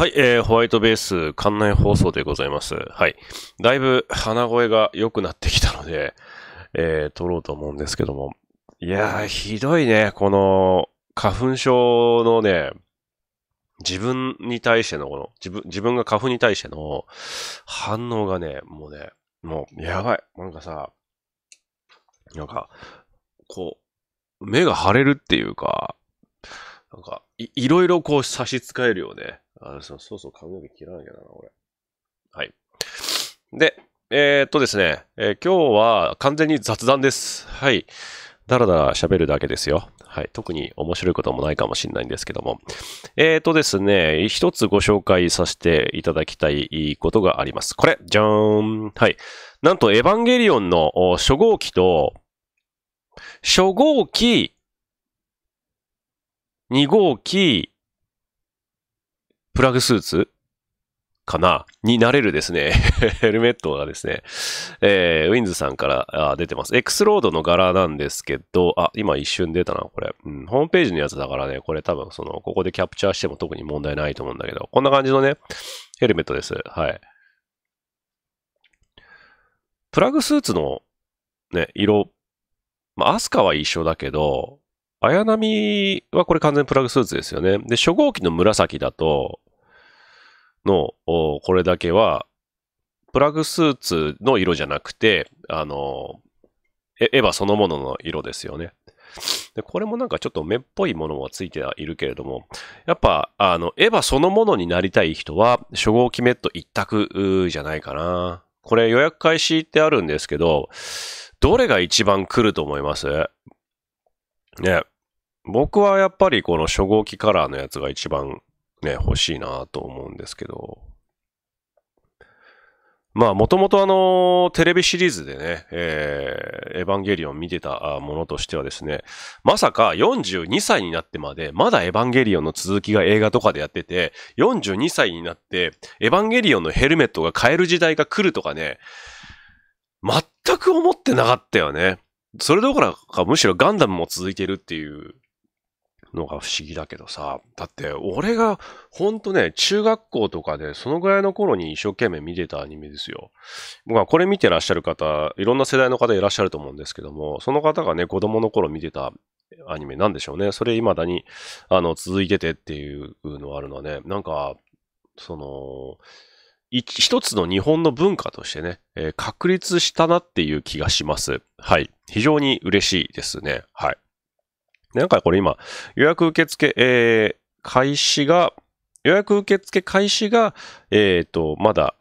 はい、えー、ホワイトベース、館内放送でございます。はい。だいぶ鼻声が良くなってきたので、えー、撮ろうと思うんですけども。いやー、ひどいね、この、花粉症のね、自分に対してのこの、自分、自分が花粉に対しての反応がね、もうね、もう、やばい。なんかさ、なんか、こう、目が腫れるっていうか、なんかい、いろいろこう差し支えるよね。あそうそうそう、髪の毛切らなきゃだな、俺。はい。で、えー、っとですね、えー、今日は完全に雑談です。はい。だらだら喋るだけですよ。はい。特に面白いこともないかもしれないんですけども。えーとですね、一つご紹介させていただきたいことがあります。これ、じゃーん。はい。なんと、エヴァンゲリオンの初号機と、初号機、2号機、プラグスーツかなになれるですね ヘルメットがですね、えー、ウィンズさんから出てます。X ロードの柄なんですけど、あ、今一瞬出たな、これ、うん。ホームページのやつだからね、これ多分その、ここでキャプチャーしても特に問題ないと思うんだけど、こんな感じのね、ヘルメットです。はい。プラグスーツのね、色、まあ、アスカは一緒だけど、綾波はこれ完全プラグスーツですよね。で、初号機の紫だと、の、これだけは、プラグスーツの色じゃなくて、あの、エヴァそのものの色ですよね。で、これもなんかちょっと目っぽいものはついてはいるけれども、やっぱ、あの、エヴァそのものになりたい人は、初号機メット一択じゃないかな。これ予約開始ってあるんですけど、どれが一番来ると思いますね。僕はやっぱりこの初号機カラーのやつが一番ね、欲しいなと思うんですけど。まあ、もともとあの、テレビシリーズでね、えー、エヴァンゲリオン見てたものとしてはですね、まさか42歳になってまで、まだエヴァンゲリオンの続きが映画とかでやってて、42歳になって、エヴァンゲリオンのヘルメットが買える時代が来るとかね、全く思ってなかったよね。それどころか、むしろガンダムも続いてるっていうのが不思議だけどさ。だって、俺が、ほんとね、中学校とかで、そのぐらいの頃に一生懸命見てたアニメですよ。僕はこれ見てらっしゃる方、いろんな世代の方いらっしゃると思うんですけども、その方がね、子供の頃見てたアニメなんでしょうね。それ未だに、あの、続いててっていうのはあるのはね、なんか、その、一つの日本の文化としてね、えー、確立したなっていう気がします。はい。非常に嬉しいですね。はい。なんかこれ今、予約受付、えー、開始が、予約受付開始が、えっ、ー、と、まだ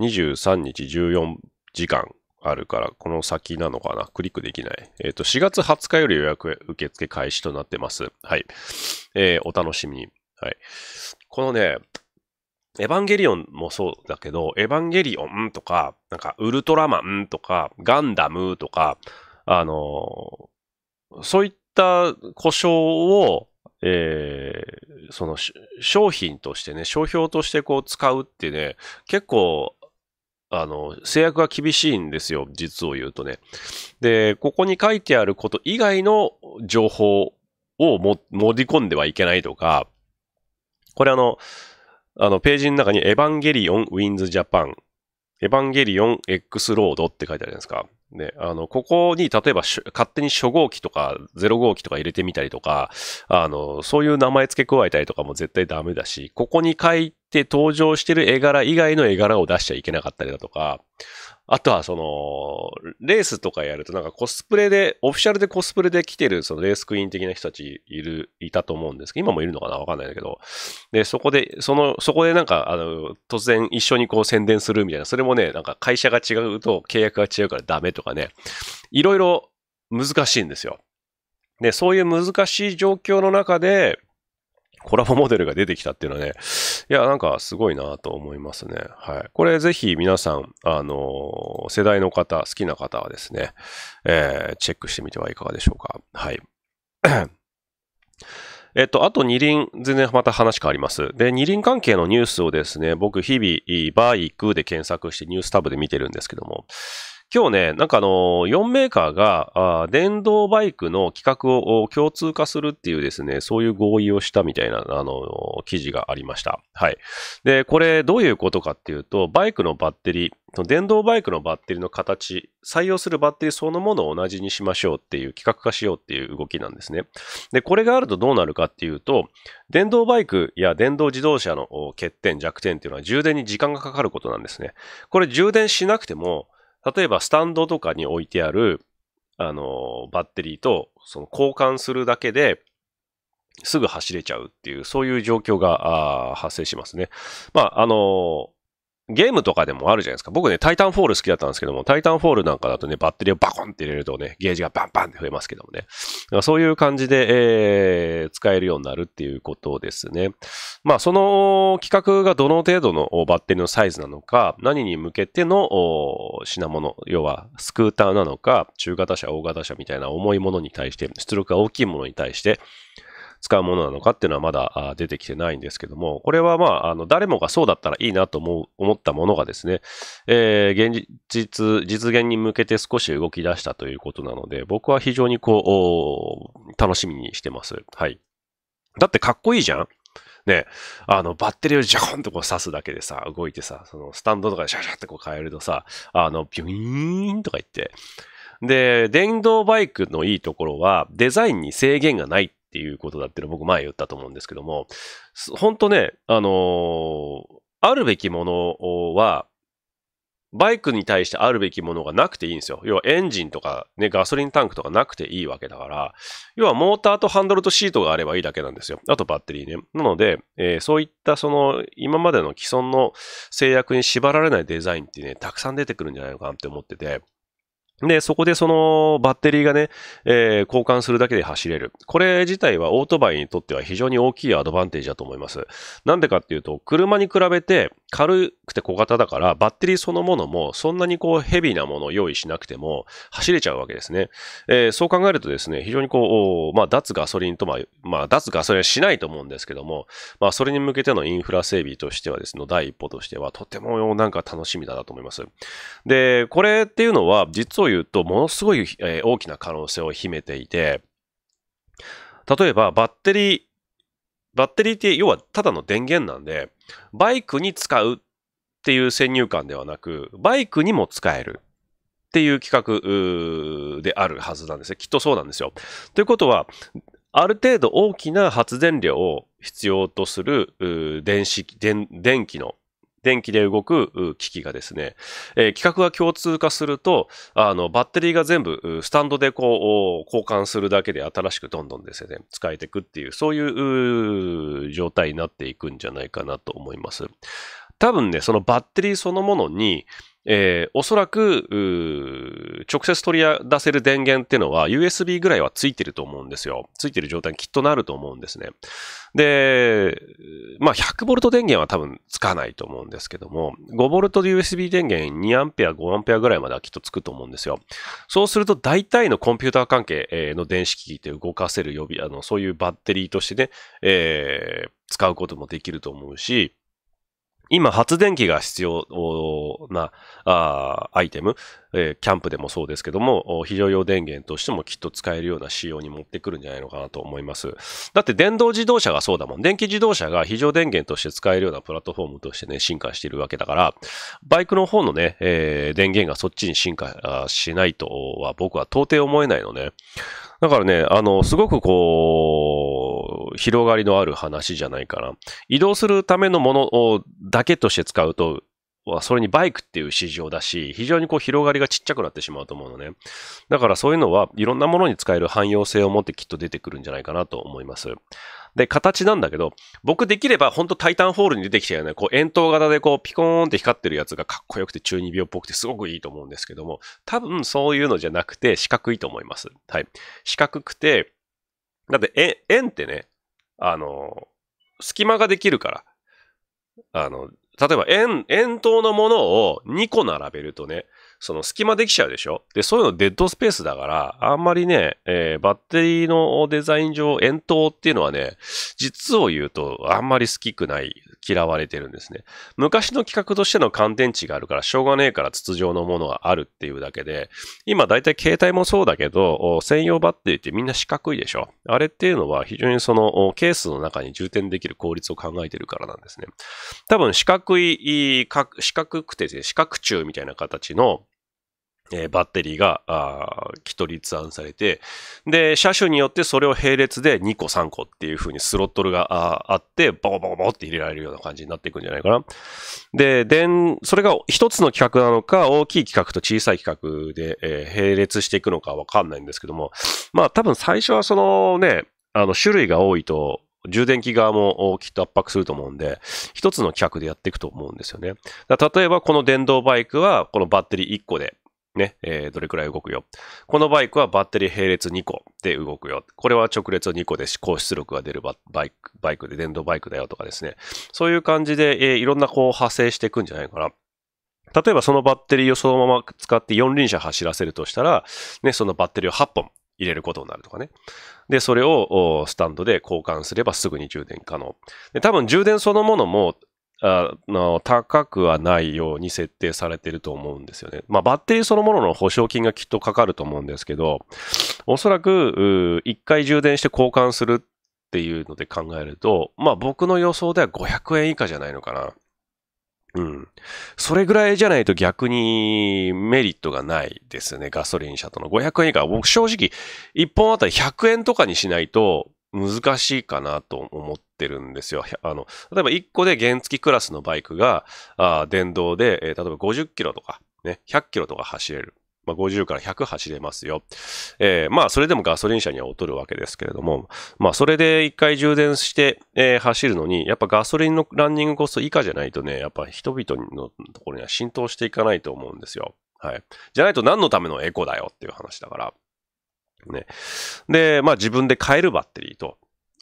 23日14時間あるから、この先なのかなクリックできない。えっ、ー、と、4月20日より予約受付開始となってます。はい。えー、お楽しみに。はい。このね、エヴァンゲリオンもそうだけど、エヴァンゲリオンとか、なんかウルトラマンとか、ガンダムとか、あのー、そういっった故障を、えー、その商品としてね、商標としてこう使うってね、結構、あの、制約が厳しいんですよ、実を言うとね。で、ここに書いてあること以外の情報をも盛り込んではいけないとか、これあの、あの、ページの中にエヴァンゲリオン・ウィンズ・ジャパン、エヴァンゲリオン・ X ロードって書いてあるじゃないですか。ね、あの、ここに、例えば、勝手に初号機とか、0号機とか入れてみたりとか、あの、そういう名前付け加えたりとかも絶対ダメだし、ここに書いして登場してる絵柄以外の絵柄を出しちゃいけなかったりだとか、あとはその、レースとかやるとなんかコスプレで、オフィシャルでコスプレで来てるそのレースクイーン的な人たちいる、いたと思うんですけど、今もいるのかなわかんないんだけど、で、そこで、その、そこでなんか、あの、突然一緒にこう宣伝するみたいな、それもね、なんか会社が違うと契約が違うからダメとかね、いろいろ難しいんですよ。で、そういう難しい状況の中で、コラボモデルが出てきたっていうのはね、いや、なんかすごいなと思いますね。はい。これぜひ皆さん、あの、世代の方、好きな方はですね、えー、チェックしてみてはいかがでしょうか。はい。えっと、あと二輪、全然また話変わります。で、二輪関係のニュースをですね、僕日々、バーイクで検索してニュースタブで見てるんですけども、今日ね、なんかあの4メーカーがあ電動バイクの企画を共通化するっていうですね、そういう合意をしたみたいな、あの記事がありました。はい。で、これどういうことかっていうと、バイクのバッテリー、電動バイクのバッテリーの形、採用するバッテリーそのものを同じにしましょうっていう、規格化しようっていう動きなんですね。で、これがあるとどうなるかっていうと、電動バイクや電動自動車の欠点、弱点っていうのは充電に時間がかかることなんですね。これ充電しなくても、例えばスタンドとかに置いてある、あの、バッテリーと、その交換するだけで、すぐ走れちゃうっていう、そういう状況が発生しますね。まあ、あの、ゲームとかでもあるじゃないですか。僕ね、タイタンフォール好きだったんですけども、タイタンフォールなんかだとね、バッテリーをバコンって入れるとね、ゲージがバンバンって増えますけどもね。そういう感じで、えー、使えるようになるっていうことですね。まあ、その企画がどの程度のバッテリーのサイズなのか、何に向けての品物、要はスクーターなのか、中型車、大型車みたいな重いものに対して、出力が大きいものに対して、使うものなのかっていうのはまだ出てきてないんですけども、これはまあ、あの、誰もがそうだったらいいなと思う、思ったものがですね、えー、現実、実現に向けて少し動き出したということなので、僕は非常にこう、楽しみにしてます。はい。だってかっこいいじゃんね、あの、バッテリーをジャコンとこう刺すだけでさ、動いてさ、そのスタンドとかでシャシャってこう変えるとさ、あの、ビューンとか言って。で、電動バイクのいいところは、デザインに制限がないっっていうことだっての僕前言ったと思うんですけども、本当ね、あのー、あるべきものは、バイクに対してあるべきものがなくていいんですよ。要はエンジンとか、ね、ガソリンタンクとかなくていいわけだから、要はモーターとハンドルとシートがあればいいだけなんですよ。あとバッテリーね。なので、えー、そういったその今までの既存の制約に縛られないデザインってね、たくさん出てくるんじゃないのかなって思ってて、で、そこでそのバッテリーがね、えー、交換するだけで走れる。これ自体はオートバイにとっては非常に大きいアドバンテージだと思います。なんでかっていうと、車に比べて、軽くて小型だから、バッテリーそのものも、そんなにこう、ヘビーなものを用意しなくても、走れちゃうわけですね。えー、そう考えるとですね、非常にこう、まあ、脱ガソリンと、まあ、まあ、脱ガソリンはしないと思うんですけども、まあ、それに向けてのインフラ整備としてはですね、第一歩としては、とてもなんか楽しみだなと思います。で、これっていうのは、実を言うと、ものすごい、えー、大きな可能性を秘めていて、例えば、バッテリー、バッテリーって要はただの電源なんで、バイクに使うっていう先入観ではなく、バイクにも使えるっていう企画であるはずなんですね。きっとそうなんですよ。ということは、ある程度大きな発電量を必要とする電子電、電気の電気で動く機器がですね、えー、規格が共通化すると、あの、バッテリーが全部スタンドでこう、交換するだけで新しくどんどんですね、使えていくっていう、そういう状態になっていくんじゃないかなと思います。多分ね、そのバッテリーそのものに、えー、おそらく、直接取り出せる電源っていうのは USB ぐらいはついてると思うんですよ。ついてる状態にきっとなると思うんですね。で、まあ 100V 電源は多分つかないと思うんですけども、5V USB 電源 2A、5A ぐらいまではきっとつくと思うんですよ。そうすると大体のコンピューター関係の電子機器って動かせる予備、あの、そういうバッテリーとしてね、えー、使うこともできると思うし、今発電機が必要なあアイテム、えー、キャンプでもそうですけども、非常用電源としてもきっと使えるような仕様に持ってくるんじゃないのかなと思います。だって電動自動車がそうだもん。電気自動車が非常電源として使えるようなプラットフォームとしてね、進化しているわけだから、バイクの方のね、えー、電源がそっちに進化しないとは僕は到底思えないのね。だからね、あの、すごくこう、広がりのある話じゃないかな。移動するためのものをだけとして使うと、それにバイクっていう市場だし、非常にこう広がりがちっちゃくなってしまうと思うのね。だからそういうのはいろんなものに使える汎用性を持ってきっと出てくるんじゃないかなと思います。で、形なんだけど、僕できればほんとタイタンホールに出てきたよう、ね、な、こう円筒型でこうピコーンって光ってるやつがかっこよくて中二病っぽくてすごくいいと思うんですけども、多分そういうのじゃなくて四角いと思います。はい。四角くて、だって円、円ってね、あの、隙間ができるから。あの、例えば円、円筒のものを2個並べるとね、その隙間できちゃうでしょで、そういうのデッドスペースだから、あんまりね、えー、バッテリーのデザイン上、円筒っていうのはね、実を言うとあんまり好きくない嫌われてるんですね。昔の企画としての乾電池があるから、しょうがねえから筒状のものがあるっていうだけで、今だいたい携帯もそうだけど、専用バッテリーってみんな四角いでしょ。あれっていうのは非常にそのケースの中に充填できる効率を考えてるからなんですね。多分四角い、四角くて、ね、四角柱みたいな形のえー、バッテリーが、あー、きと立案されて、で、車種によってそれを並列で2個3個っていう風にスロットルがあって、ボコボコボって入れられるような感じになっていくんじゃないかな。で、でん、それが一つの企画なのか、大きい企画と小さい企画で、えー、並列していくのかわかんないんですけども、まあ多分最初はそのね、あの、種類が多いと、充電器側もきっと圧迫すると思うんで、一つの企画でやっていくと思うんですよね。例えばこの電動バイクは、このバッテリー1個で、ね、えー、どれくらい動くよ。このバイクはバッテリー並列2個で動くよ。これは直列2個で高出力が出るバイク、バイクで電動バイクだよとかですね。そういう感じで、えー、いろんなこう派生していくんじゃないかな。例えばそのバッテリーをそのまま使って4輪車走らせるとしたら、ね、そのバッテリーを8本入れることになるとかね。で、それをスタンドで交換すればすぐに充電可能。で、多分充電そのものもあの高くはないように設定されてると思うんですよね。まあ、バッテリーそのものの保証金がきっとかかると思うんですけど、おそらく一回充電して交換するっていうので考えると、まあ僕の予想では500円以下じゃないのかな。うん。それぐらいじゃないと逆にメリットがないですね、ガソリン車との。500円以下。僕正直、1本あたり100円とかにしないと、難しいかなと思ってるんですよ。あの、例えば1個で原付クラスのバイクが、あ電動で、えー、例えば50キロとか、ね、100キロとか走れる。まあ、50から100走れますよ。えー、まあ、それでもガソリン車には劣るわけですけれども、まあ、それで1回充電して、えー、走るのに、やっぱガソリンのランニングコスト以下じゃないとね、やっぱ人々のところには浸透していかないと思うんですよ。はい。じゃないと何のためのエコだよっていう話だから。ね。で、まあ自分で買えるバッテリーと、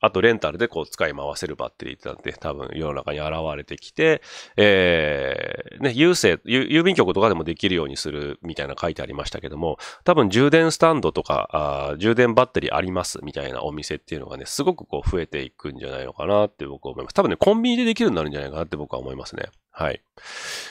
あとレンタルでこう使い回せるバッテリーってなって多分世の中に現れてきて、えー、ね、郵政、郵便局とかでもできるようにするみたいな書いてありましたけども、多分充電スタンドとか、あ充電バッテリーありますみたいなお店っていうのがね、すごくこう増えていくんじゃないのかなって僕は思います。多分ね、コンビニでできるようになるんじゃないかなって僕は思いますね。はい。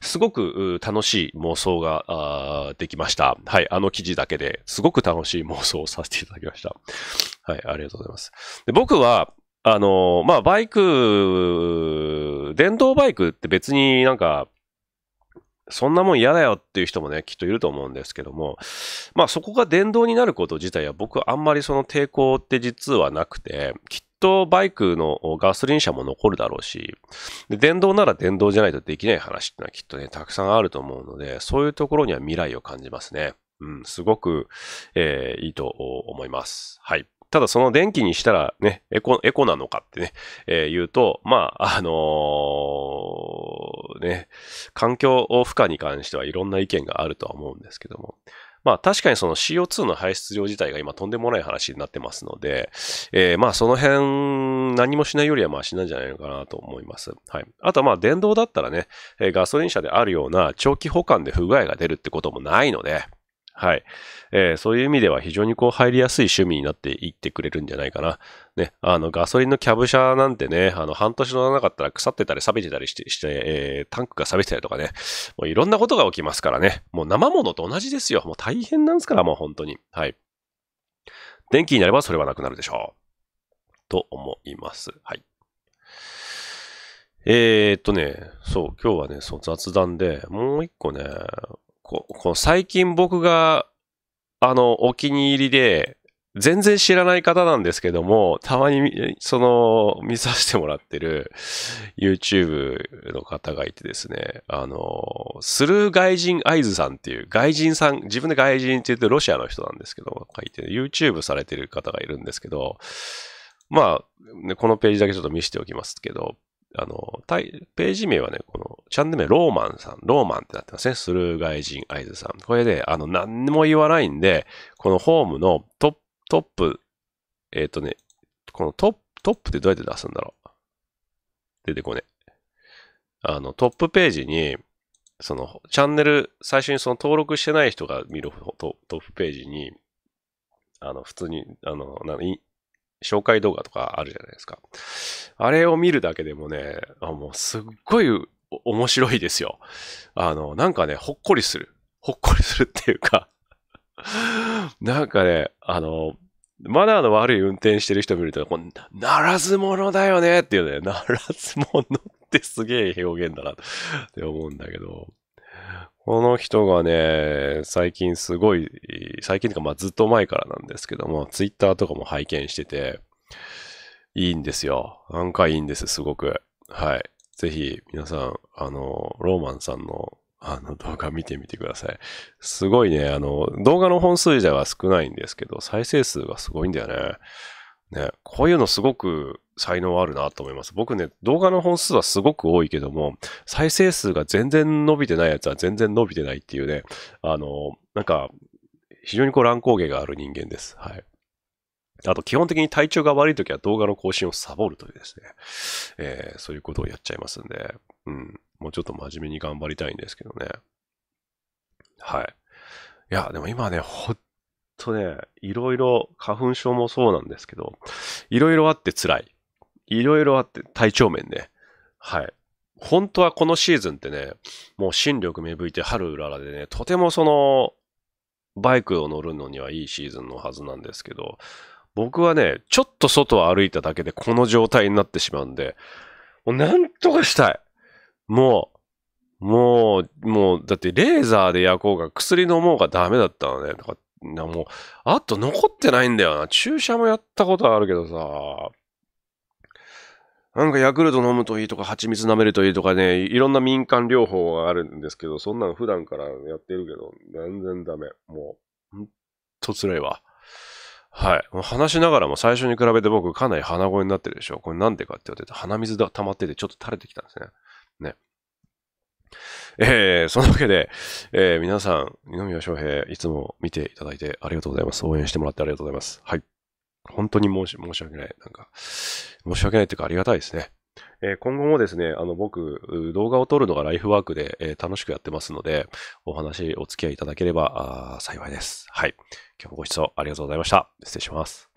すごく楽しい妄想ができました。はい。あの記事だけですごく楽しい妄想をさせていただきました。はい。ありがとうございます。で僕は、あの、まあ、バイク、電動バイクって別になんか、そんなもん嫌だよっていう人もね、きっといると思うんですけども、まあそこが電動になること自体は僕あんまりその抵抗って実はなくて、きとバイクのガソリン車も残るだろうし、電動なら電動じゃないとできない話ってのはきっとね、たくさんあると思うので、そういうところには未来を感じますね。うん、すごく、えー、いいと思います。はい。ただその電気にしたらね、エコ、エコなのかってね、えー、言うと、まあ、あのー、ね、環境負荷に関してはいろんな意見があるとは思うんですけども、まあ確かにその CO2 の排出量自体が今とんでもない話になってますので、えー、まあその辺何もしないよりはマシなんじゃないのかなと思います。はい。あとはまあ電動だったらね、ガソリン車であるような長期保管で不具合が出るってこともないので、はい。えー、そういう意味では非常にこう入りやすい趣味になっていってくれるんじゃないかな。ね、あのガソリンのキャブ車なんてね、あの半年乗らなかったら腐ってたり錆びてたりして、してえー、タンクが錆びてたりとかね、もういろんなことが起きますからね。もう生物と同じですよ。もう大変なんですから、もう本当に。はい。電気になればそれはなくなるでしょう。と思います。はい。えー、っとね、そう、今日はね、そう雑談で、もう一個ね、ここ最近僕が、あの、お気に入りで、全然知らない方なんですけども、たまに、その、見させてもらってる YouTube の方がいてですね、あの、スルー外人アイズさんっていう、外人さん、自分で外人って言ってロシアの人なんですけど、書いて、YouTube されてる方がいるんですけど、まあ、このページだけちょっと見せておきますけど、あの、ページ名はね、この、チャンネル名、ローマンさん、ローマンってなってますね。スルー外人イズさん。これで、あの、何も言わないんで、このホームのトップ、トップ、えっ、ー、とね、このトップ、トップってどうやって出すんだろう。出てこね。あの、トップページに、その、チャンネル、最初にその登録してない人が見るトップページに、あの、普通に、あの、なイ紹介動画とかあるじゃないですか。あれを見るだけでもね、あもうすっごい面白いですよ。あの、なんかね、ほっこりする。ほっこりするっていうか なんかね、あの、マナーの悪い運転してる人見ると、こならず者だよねっていうね、ならず者ってすげえ表現だなって思うんだけど、この人がね、最近すごい、最近とかまあずっと前からなんですけども、ツイッターとかも拝見してて、いいんですよ。なんかいいんです、すごく。はい。ぜひ、皆さん、あの、ローマンさんの、あの、動画見てみてください。すごいね、あの、動画の本数じゃ少ないんですけど、再生数がすごいんだよね。ね、こういうのすごく才能あるなと思います。僕ね、動画の本数はすごく多いけども、再生数が全然伸びてないやつは全然伸びてないっていうね、あの、なんか、非常にこう乱高下がある人間です。はい。あと、基本的に体調が悪いときは動画の更新をサボるというですね、えー、そういうことをやっちゃいますんで、うん、もうちょっと真面目に頑張りたいんですけどね。はい。いや、でも今ね、ほっとね、いろいろ、花粉症もそうなんですけど、いろいろあって辛い。いろいろあって、体調面ね。はい。本当はこのシーズンってね、もう新力芽吹いて春うららでね、とてもその、バイクを乗るのにはいいシーズンのはずなんですけど、僕はね、ちょっと外を歩いただけでこの状態になってしまうんで、もうなんとかしたい。もう、もう、もう、だってレーザーで焼こうが薬飲もうがダメだったのね。かもう、あと残ってないんだよな。注射もやったことあるけどさ、なんかヤクルト飲むといいとか、蜂蜜舐めるといいとかね、いろんな民間療法があるんですけど、そんなの普段からやってるけど、全然ダメ。もう、ほんと辛いわ。はい。話しながらも最初に比べて僕かなり鼻声になってるでしょ。これなんでかって言われて、鼻水が溜まっててちょっと垂れてきたんですね。ね。えー、そのわけで、えー、皆さん、二宮翔平、いつも見ていただいてありがとうございます。応援してもらってありがとうございます。はい。本当に申し申し訳ない。なんか、申し訳ないというかありがたいですね。え今後もですね、あの僕、動画を撮るのがライフワークで、え楽しくやってますので、お話お付き合いいただければ幸いです。はい。今日もご視聴ありがとうございました。失礼します。